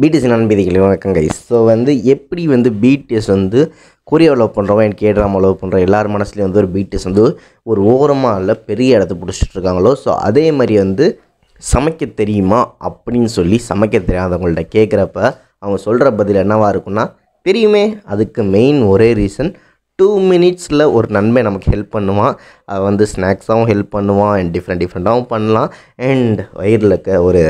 BDS நண்பதிகளை வணக்கம் guys so வந்து எப்படி வந்து பிடிஎஸ் வந்து கொரியா லவ் பண்ணுறவங்க என் கேட்ராமா லவ் பண்ணுற எல்லார் மனசுலேயும் வந்து ஒரு பிடிஎஸ் வந்து ஒரு ஓரமாக இல்லை பெரிய இடத்த பிடிச்சிட்டு இருக்காங்களோ ஸோ அதே மாதிரி வந்து சமைக்க தெரியுமா அப்படின்னு சொல்லி சமைக்க தெரியாதவங்கள்ட்ட கேட்குறப்ப அவங்க சொல்கிற பதில் என்னவாக இருக்குன்னா தெரியுமே அதுக்கு மெயின் ஒரே ரீசன் டூ மினிட்ஸில் ஒரு நன்மை நமக்கு ஹெல்ப் பண்ணுவான் அதை வந்து ஸ்நாக்ஸாகவும் ஹெல்ப் பண்ணுவான் அண்ட் டிஃப்ரெண்ட் டிஃப்ரெண்ட்டாகவும் பண்ணலாம் அண்ட் வயிறில் இருக்க ஒரு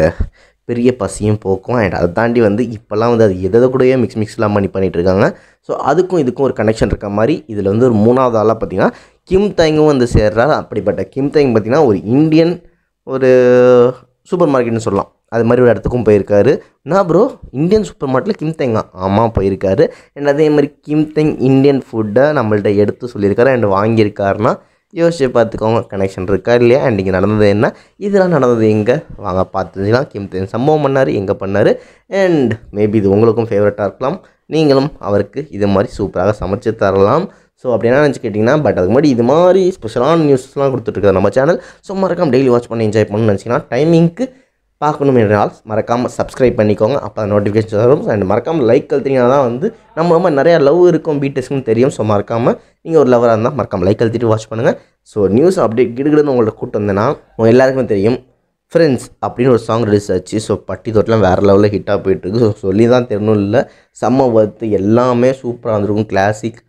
பெரிய பசியும் போக்கும் அண்ட் அதை தாண்டி வந்து இப்போல்லாம் வந்து அது எதை கூடயே மிக்ஸ் மிக்ஸ்லாம் பண்ணி பண்ணிகிட்ருக்காங்க ஸோ அதுக்கும் இதுக்கும் ஒரு கனெக்ஷன் இருக்க மாதிரி இதில் வந்து ஒரு மூணாவது ஆளாக பார்த்திங்கன்னா கிம் தேங்கும் வந்து சேர்றாரு அப்படிப்பட்ட கிம் தேங் பார்த்திங்கன்னா ஒரு இந்தியன் ஒரு சூப்பர் மார்க்கெட்னு சொல்லலாம் அது மாதிரி ஒரு இடத்துக்கும் போயிருக்காரு நான் ப்ரோ இந்தியன் சூப்பர் மார்க்கெட்டில் கிம் தேங்கா ஆமாம் போயிருக்காரு அண்ட் அதே மாதிரி கிம் தேங் இந்தியன் ஃபுட்டை நம்மள்ட்ட எடுத்து சொல்லியிருக்காரு அண்ட் வாங்கியிருக்காருன்னா யோசிச்சு பார்த்துக்கோங்க கனெக்ஷன் இருக்கா இல்லையா அண்ட் இங்கே நடந்தது என்ன இதெல்லாம் நடந்தது எங்கே வாங்க பார்த்துலாம் கிம் தென் சம்பவம் பண்ணார் எங்கே பண்ணார் அண்ட் மேபி இது உங்களுக்கும் ஃபேவரட்டாக இருக்கலாம் நீங்களும் அவருக்கு இது மாதிரி சூப்பராக சமைச்சு தரலாம் ஸோ அப்படி என்ன நினச்சி கேட்டிங்கன்னா பட் அதுக்கு முன்னாடி இது மாதிரி ஸ்பெஷலான நியூஸ்லாம் கொடுத்துட்ருக்காரு நம்ம சேனல் ஸோ இருக்காமல் டெய்லி வாட்ச் பண்ணி என்ஜாய் பண்ணணும்னு நினச்சிங்கன்னா டைமிங்க்கு பார்க்கணும் என்றால் மறக்காமல் சப்ஸ்கிரைப் பண்ணிக்கோங்க அப்போ அந்த நோட்டிஃபிகேஷன் வரும் அண்ட் மறக்காமல் லைக் கழுத்தினா தான் வந்து நம்ம ரொம்ப நிறையா லவ் இருக்கும் பீட்டஸ்க்குன்னு தெரியும் ஸோ மறக்காமல் நீங்கள் ஒரு லவராக இருந்தால் மறக்காமல் லைக் கழுத்திட்டு வாட்ச் பண்ணுங்கள் ஸோ நியூஸ் அப்டேட் கிடுகிடுன்னு உங்களோட கூட்டம் வந்தேன்னா உங்கள் எல்லாருக்குமே தெரியும் ஃப்ரெண்ட்ஸ் அப்படின்னு ஒரு சாங் ரிலீஸ் ஆச்சு ஸோ பட்டி தொட்டிலாம் வேறு லெவலில் ஹிட்டாக போயிட்டுருக்கு ஸோ சொல்லி தான் தெரியணும் இல்லை செம்ம வர்த்து எல்லாமே சூப்பராக வந்திருக்கும் கிளாசிக்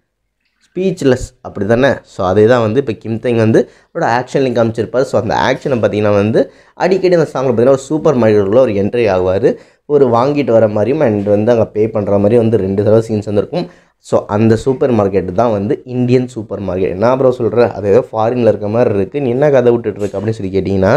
ஸ்பீச்லெஸ் அப்படி தானே ஸோ அதே தான் வந்து இப்போ கிம்தெங் வந்து அவரோட ஆக்ஷன்லையும் காமிச்சிருப்பார் ஸோ அந்த ஆக்ஷனை பார்த்திங்கன்னா வந்து அடிக்கடி அந்த சாங்கில் பார்த்திங்கன்னா ஒரு சூப்பர் மார்க்கெட்டில் ஒரு என்ட்ரி ஆகுவார் ஒரு வாங்கிட்டு வர மாதிரியும் அண்ட் வந்து அங்கே பே பண்ணுற மாதிரியும் வந்து ரெண்டு தடவை சீன்ஸ் வந்துருக்கும் ஸோ அந்த சூப்பர் மார்க்கெட் தான் வந்து இந்தியன் சூப்பர் மார்க்கெட் என்ன அப்புறம் சொல்கிற அது ஏதோ ஃபாரினில் இருக்க மாதிரி இருக்குது நீ என்ன கதை விட்டுட்டுருக்கு அப்படின்னு சொல்லி கேட்டிங்கன்னா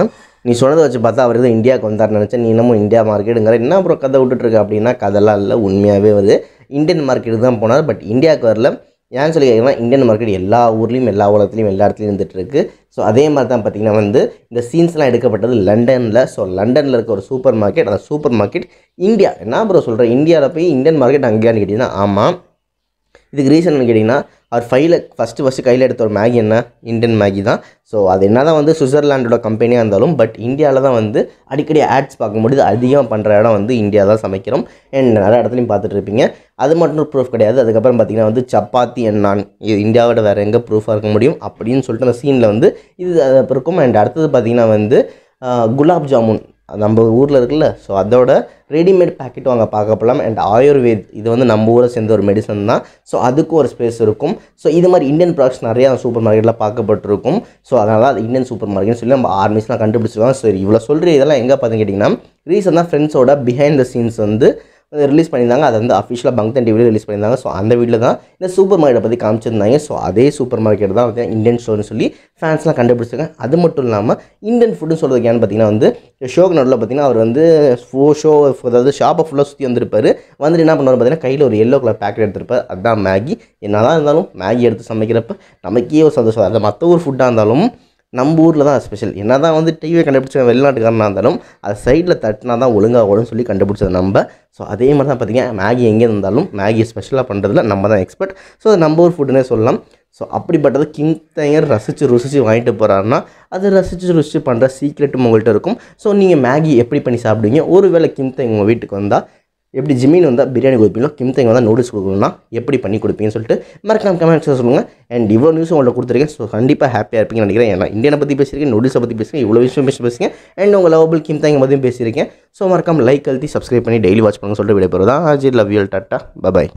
நீ சொன்னதை வச்சு பார்த்தா அவர் எதுவும் இந்தியாவுக்கு வந்தார் நினச்சா நீ இன்னமும் இந்தியா மார்க்கெட்டுங்கிற என்ன அப்புறம் கதை விட்டுட்டுருக்கு அப்படின்னா கதைலாம் இல்லை உண்மையாகவே வந்து இந்தியன் மார்க்கெட்டுக்கு தான் போனார் பட் இந்தியாவுக்கு வரல ஏன்னு சொல்லி கேட்குறா இந்தியன் மார்க்கெட் எல்லா ஊர்லேயும் எல்லா உலகத்துலையும் எல்லா இடத்துலையும் இருந்துகிட்டு இருக்குது ஸோ அதே மாதிரி தான் பார்த்திங்கன்னா வந்து இந்த சீன்ஸ்லாம் எடுக்கப்பட்டது லண்டனில் ஸோ லண்டனில் இருக்க ஒரு சூப்பர் மார்க்கெட் அந்த சூப்பர் மார்க்கெட் இந்தியா என்ன ப்ரோ சொல்கிறேன் இந்தியாவில் போய் இந்தியன் மார்க்கெட் அங்கேயான்னு கேட்டிங்கன்னா ஆமாம் இதுக்கு ரீசன் கேட்டிங்கன்னா அவர் ஃபைல ஃபஸ்ட்டு ஃபஸ்ட்டு கையில் எடுத்த ஒரு மேகி என்ன இந்தியன் மேகி தான் ஸோ அது என்ன தான் வந்து சுவிட்சர்லாண்டோட கம்பெனியாக இருந்தாலும் பட் இந்தியாவில் தான் வந்து அடிக்கடி ஆட்ஸ் பார்க்க முடியுது அதிகம் பண்ணுற இடம் வந்து இந்தியா தான் சமைக்கிறோம் அண்ட் நிறைய இடத்துலையும் பார்த்துட்டு இருப்பீங்க அது மட்டும் ப்ரூஃப் கிடையாது அதுக்கப்புறம் பார்த்தீங்கன்னா வந்து சப்பாத்தி அண்ட் நான் இது இந்தியாவோட வேறு எங்கே ப்ரூஃபாக இருக்க முடியும் அப்படின்னு சொல்லிட்டு அந்த சீனில் வந்து இது இருக்கும் அண்ட் அடுத்தது பார்த்திங்கன்னா வந்து குலாப் ஜாமுன் நம்ம ஊரில் இருக்குல்ல ஸோ அதோட ரெடிமேட் பேக்கெட்டும் அங்கே பார்க்க போகலாம் அண்ட் ஆயுர்வேத் இது வந்து நம்ம ஊரை சேர்ந்த ஒரு மெடிசன் தான் ஸோ அதுக்கும் ஒரு ஸ்பேஸ் இருக்கும் ஸோ இது மாதிரி இந்தியன் ப்ராடக்ட்ஸ் நிறையா சூப்பர் மார்க்கெட்டில் பார்க்கப்பட்டிருக்கும் ஸோ அதனால் அது இந்தியன் சூப்பர் மார்க்கெட்னு சொல்லி நம்ம ஆர்மிஸ்லாம் கண்டுபிடிச்சிருக்கோம் சரி இவ்வளோ சொல்கிற இதெல்லாம் எங்கே பார்த்துன்னு கேட்டிங்கன்னா ரீசெண்டாக ஃப்ரெண்ட்ஸோட பிஹைண்ட் த சீன்ஸ் வந்து ரிலீஸ் பண்ணியிருந்தாங்க அதை வந்து அஃபிஷியலாக பங்க் தன் டிவியில் ரிலீஸ் பண்ணியிருந்தாங்க ஸோ அந்த வீட்டில் தான் இந்த சூப்பர் மார்க்கெட்டை பற்றி காமிச்சிருந்தாங்க ஸோ அதே சூப்பர் மார்க்கெட் தான் வந்து இந்தியன் ஸ்டோர்னு சொல்லி ஃபேன்ஸ்லாம் கண்டுபிடிச்சிருக்காங்க அது மட்டும் இல்லாமல் இந்தியன் ஃபுட்டுன்னு சொல்கிறது ஏன்னு பார்த்தீங்கன்னா வந்து ஷோக்கு நடுவில் பார்த்தீங்கன்னா அவர் வந்து ஃபோ ஷோ அதாவது ஷாப்பை ஃபுல்லாக சுற்றி வந்திருப்பார் வந்துட்டு என்ன பண்ணுவார் பார்த்தீங்கன்னா கையில் ஒரு எல்லோ கலர் பேக்கெட் எடுத்திருப்பார் அதுதான் மேகி என்னதான் இருந்தாலும் மேகி எடுத்து சமைக்கிறப்ப நமக்கே ஒரு சந்தோஷம் அதை மற்ற ஒரு ஃபுட்டாக இருந்தாலும் நம்ம ஊரில் தான் ஸ்பெஷல் என்ன தான் வந்து டிவியை கண்டுபிடிச்ச வெளிநாட்டுக்காரனாக இருந்தாலும் அது சைடில் தட்டினா தான் ஒழுங்காக ஓடும்னு சொல்லி கண்டுபிடிச்சது நம்ம ஸோ அதே மாதிரி தான் பார்த்திங்கன்னா மேகி எங்கே இருந்தாலும் மேகியை ஸ்பெஷலாக பண்ணுறதுல நம்ம தான் எக்ஸ்பர்ட் ஸோ அது நம்ம ஊர் ஃபுட்டுனே சொல்லலாம் ஸோ அப்படிப்பட்டது கிங் தயர் ரசித்து ருசித்து வாங்கிட்டு போகிறாருன்னா அது ரசித்து ருசித்து பண்ணுற சீக்ரெட்டும் உங்கள்கிட்ட இருக்கும் ஸோ நீங்கள் மேகி எப்படி பண்ணி சாப்பிடுவீங்க ஒருவேளை கிங் தயங்க உங்கள் வீட்டுக்கு வந்தால் எப்படி ஜிம்மின் வந்தால் பிரியாணி கொடுப்பீங்களோ கிம்தேங் வந்தால் நூடுல்ஸ் கொடுக்கணும்னா எப்படி பண்ணி கொடுப்பீங்கன்னு சொல்லிட்டு மறக்காம கமெண்ட்ஸ் சொல்லுங்கள் அண்ட் இவ்வளோ நியூஸ் உங்களுக்கு கொடுத்துருக்கேன் ஸோ கண்டிப்பாக ஹாப்பியாக இருப்பீங்கன்னு நினைக்கிறேன் ஏன்னா இந்தியனை பற்றி பேசியிருக்கேன் நூடுல்ஸை பற்றி பேசுகிறேன் இவ்வளோ விஷயம் பேசி பேசுங்க அண்ட் உங்கள் லவபிள் கிம்தங்க பற்றியும் பேசியிருக்கேன் ஸோ மறக்காம லைக் கழுத்தி சப்ஸ்கிரைப் பண்ணி டெய்லி வாட்ச் பண்ணுங்க சொல்லிட்டு விடைபெறுதான் ஆஜி லவ் யூல் டாட்டா பபாய்